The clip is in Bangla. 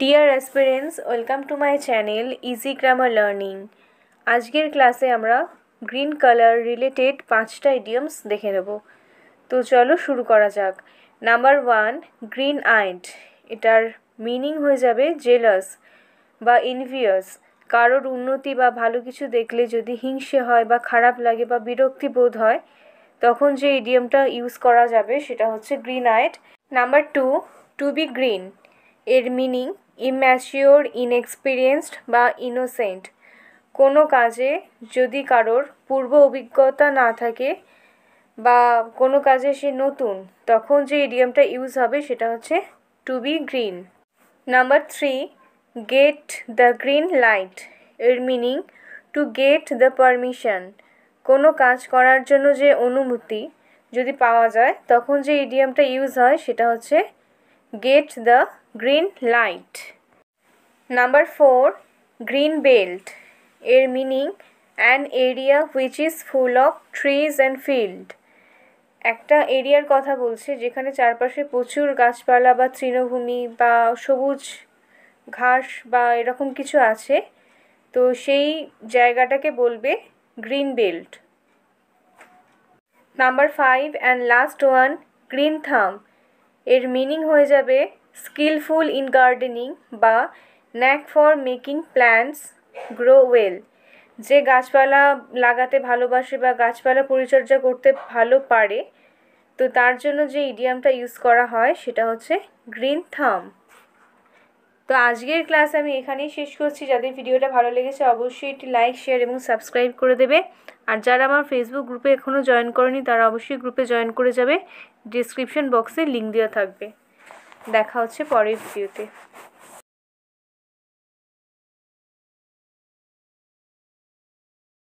Deer aspirants welcome to my channel easy grammar learning আজকের ক্লাসে আমরা গ্রিন কালার রিলেটেড পাঁচটা ইডিয়মস দেখে নেব তো চলো শুরু করা যাক নাম্বার ওয়ান গ্রিন আইড এটার মিনিং হয়ে যাবে জেলাস বা ইনভিয়াস কারোর উন্নতি বা ভালো কিছু দেখলে যদি হিংসে হয় বা খারাপ লাগে বা বিরক্তি বোধ হয় তখন যে ইডিয়মটা ইউজ করা যাবে সেটা হচ্ছে green eyed number two to be green এর মিনিং ইম্যাচিওর ইনএক্সপিরিয়েন্সড বা ইনোসেন্ট কোনো কাজে যদি কারোর পূর্ব অভিজ্ঞতা না থাকে বা কোনো কাজে সে নতুন তখন যে ইডিয়ামটা ইউজ হবে সেটা হচ্ছে to be green number three get the green light এর meaning to get the permission কোনো কাজ করার জন্য যে অনুমতি যদি পাওয়া যায় তখন যে ইডিয়ামটা ইউজ হয় সেটা হচ্ছে Get the green light. Number 4. Green belt. Air meaning an area which is full of trees and field. একটা এরিয়ার কথা বলছে যেখানে চারপাশে প্রচুর গাছপালা বা তৃণভূমি বা সবুজ ঘাস বা এরকম কিছু আছে তো সেই জায়গাটাকে বলবে green belt number five and last one green thumb এর মিনিং হয়ে যাবে স্কিলফুল ইন গার্ডেনিং বা knack for making plants grow well যে গাছপালা লাগাতে ভালোবাসে বা গাছপালা পরিচর্যা করতে ভালো পারে তো তার জন্য যে ইডিয়ামটা ইউজ করা হয় সেটা হচ্ছে গ্রিন থাম তো আজকের ক্লাস আমি এখানেই শেষ করছি যাদের ভিডিওটা ভালো লেগেছে অবশ্যই একটি লাইক শেয়ার এবং সাবস্ক্রাইব করে দেবে আর যারা আমার ফেসবুক গ্রুপে এখনও জয়েন করেনি তারা অবশ্যই গ্রুপে জয়েন করে যাবে ডিসক্রিপশন বক্সে লিঙ্ক দেওয়া থাকবে দেখা হচ্ছে পরের ভিডিওতে